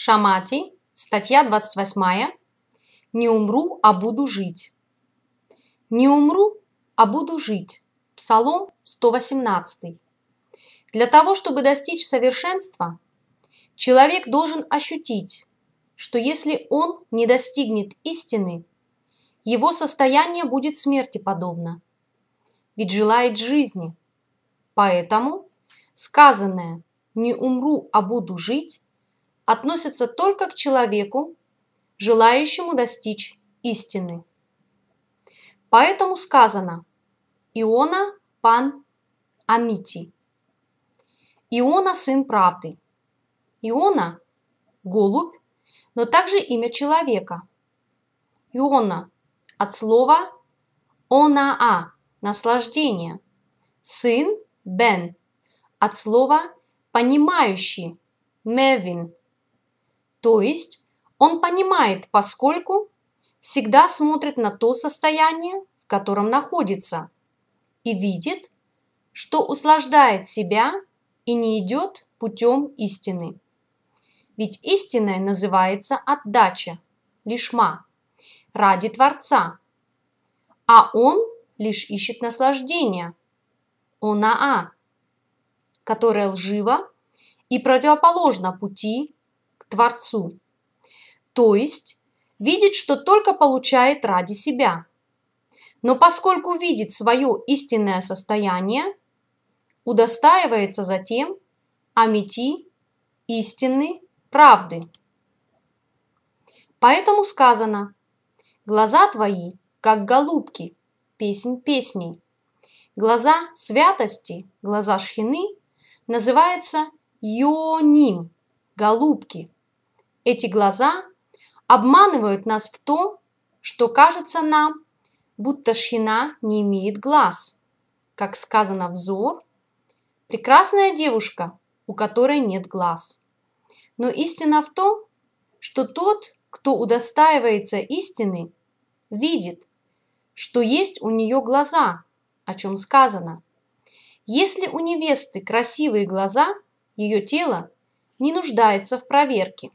Шамати, статья 28. «Не умру, а буду жить». «Не умру, а буду жить». Псалом 118. Для того, чтобы достичь совершенства, человек должен ощутить, что если он не достигнет истины, его состояние будет смерти подобно, ведь желает жизни. Поэтому сказанное «не умру, а буду жить» относится только к человеку, желающему достичь истины. Поэтому сказано «Иона пан Амити». Иона – сын правды. Иона – голубь, но также имя человека. Иона – от слова «онаа» – наслаждение. Сын – бен – от слова «понимающий» – мевин – то есть он понимает, поскольку всегда смотрит на то состояние, в котором находится, и видит, что услаждает себя и не идет путем истины. Ведь истинное называется отдача, лишма, ради Творца, а он лишь ищет наслаждения, онаа, которое лживо и противоположно пути Творцу. То есть видит, что только получает ради себя. Но поскольку видит свое истинное состояние, удостаивается затем амети истины правды. Поэтому сказано «Глаза твои, как голубки» песнь песней. Глаза святости, глаза шхины называется йоним – голубки – эти глаза обманывают нас в том, что кажется нам, будто шхина не имеет глаз. Как сказано взор, прекрасная девушка, у которой нет глаз. Но истина в том, что тот, кто удостаивается истины, видит, что есть у нее глаза, о чем сказано. Если у невесты красивые глаза, ее тело не нуждается в проверке.